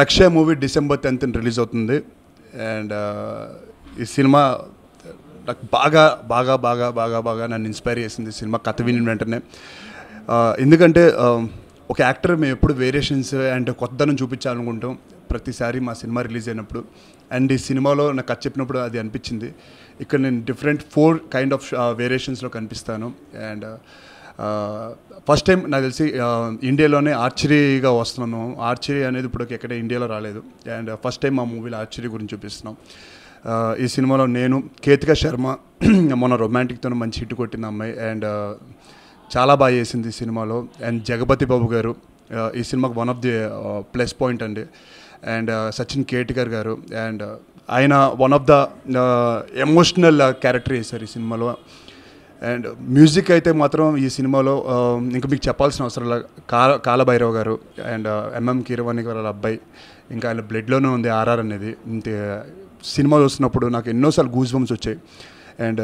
లక్ష్య movie December tenth release అవుతుంది and uh, ఈ సినిమా నాకు బాగా బాగా బాగా బాగా బాగా నన్ను ఇన్స్పైర్ చేసింది సినిమా కథ విని వెంటనే uh, ఎందుకంటే um, ఒక యాక్టర్ మేము ఎప్పుడు వేరియేషన్స్ అండ్ కొత్తదనం చూపించాలనుకుంటాం ప్రతిసారి మా సినిమా రిలీజ్ అయినప్పుడు అండ్ ఈ సినిమాలో నాకు కథ చెప్పినప్పుడు అది అనిపించింది ఇక్కడ నేను డిఫరెంట్ ఫోర్ కైండ్ ఆఫ్ వేరియేషన్స్లో కనిపిస్తాను అండ్ ఫస్ట్ టైం నాకు తెలిసి ఇండియాలోనే ఆర్చరీగా వస్తున్నాము ఆర్చరీ అనేది ఇప్పుడు ఎక్కడ ఇండియాలో రాలేదు అండ్ ఫస్ట్ టైం మా మూవీలో ఆర్చరీ గురించి చూపిస్తున్నాం ఈ సినిమాలో నేను కేతిక శర్మ మొన్న రొమాంటిక్తో మంచి హిట్ కొట్టిన అమ్మాయి అండ్ చాలా బాగా చేసింది ఈ సినిమాలో అండ్ జగపతి బాబు గారు ఈ సినిమాకి one of the plus point అండి అండ్ సచిన్ కేటికర్ గారు అండ్ ఆయన one of the emotional character వేశారు ఈ సినిమాలో అండ్ మ్యూజిక్ అయితే మాత్రం ఈ సినిమాలో um, ఇంకా మీకు చెప్పాల్సిన అవసరం కాల కాలభైరవ్ గారు అండ్ ఎంఎం uh, కీరవాణి గారు వాళ్ళ అబ్బాయి ఇంకా ఆయన బ్లడ్లోనే ఉంది ఆర్ఆర్ అనేది సినిమా చూస్తున్నప్పుడు నాకు ఎన్నోసార్లు గూజ్ బంప్స్ వచ్చాయి and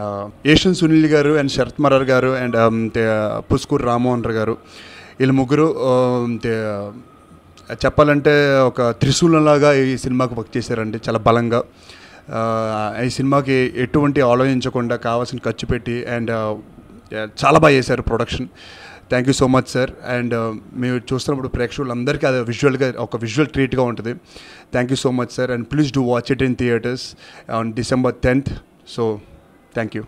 uh, Asian Sunil garu and Sarath Marar గారు అండ్ um, పుస్కూర్ రామోహన్ గారు వీళ్ళ ముగ్గురు uh, చెప్పాలంటే ఒక త్రిశూలంలాగా ఈ సినిమాకు వర్క్ చేశారండి చాలా బలంగా ఈ సినిమాకి ఎటువంటి ఆలోచించకుండా కావాల్సిన ఖర్చు పెట్టి అండ్ చాలా బాగా చేశారు production thank you so much sir and మేము చూస్తున్నప్పుడు ప్రేక్షకులందరికీ అది విజువల్గా ఒక విజువల్ ట్రీట్గా ఉంటుంది thank you so much sir and please do watch it in theatres on December tenth so thank you